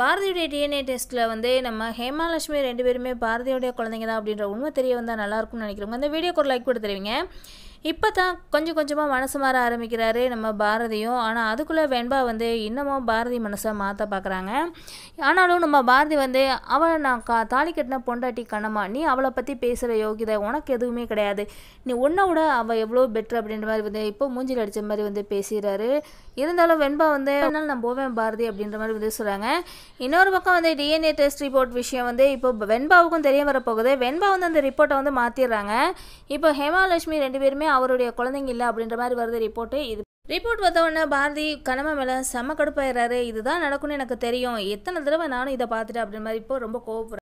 பாரதியுடைய DNA டெஸ்ட்டில் வந்து நம்ம ஹேமாலட்சுமி ரெண்டு பேருமே பாரதியுடைய குழந்தைங்க தான் அப்படின்ற உண்மை தெரிய வந்தால் நல்லாயிருக்கும்னு நினைக்கிறோம் அந்த வீடியோக்கு ஒரு லைக் கொடுத்துருவீங்க இப்போ தான் கொஞ்சம் கொஞ்சமாக மனசு மாற ஆரம்பிக்கிறாரு நம்ம பாரதியும் ஆனால் அதுக்குள்ளே வெண்பா வந்து இன்னமும் பாரதி மனசை மாற்ற பார்க்குறாங்க ஆனாலும் நம்ம பாரதி வந்து அவளை நான் கா தாலி கட்டின பொண்டாட்டி கண்ணம்மா நீ அவளை பற்றி பேசுகிற யோகிதை உனக்கு எதுவுமே கிடையாது நீ உன்னை விட அவள் எவ்வளோ பெட்ரு அப்படின்ற மாதிரி வந்து இப்போ மூஞ்சில் அடித்த மாதிரி வந்து பேசுகிறாரு இருந்தாலும் வெண்பா வந்து அதனால் நான் போவேன் பாரதி அப்படின்ற மாதிரி வந்து சொல்கிறாங்க இன்னொரு பக்கம் வந்து டிஎன்ஏ டெஸ்ட் ரிப்போர்ட் விஷயம் வந்து இப்போ வெண்பாவுக்கும் தெரிய வரப்போகுது வெண்பா வந்து அந்த ரிப்போர்ட்டை வந்து மாற்றிடுறாங்க இப்போ ஹேமாலட்சுமி ரெண்டு பேருமே அவருடைய குழந்தைங்க இல்லை அப்படின்ற மாதிரி வருது ரிப்போர்ட்டு இது ரிப்போர்ட் உடனே பாரதி கணவன் மேலே செம்ம கடுப்பாயிடுறாரு இதுதான் நடக்கும்னு எனக்கு தெரியும் எத்தனை தடவை நானும் இதை பார்த்துட்டு அப்படின்ற மாதிரி இப்போ ரொம்ப கோவப்படுறேன்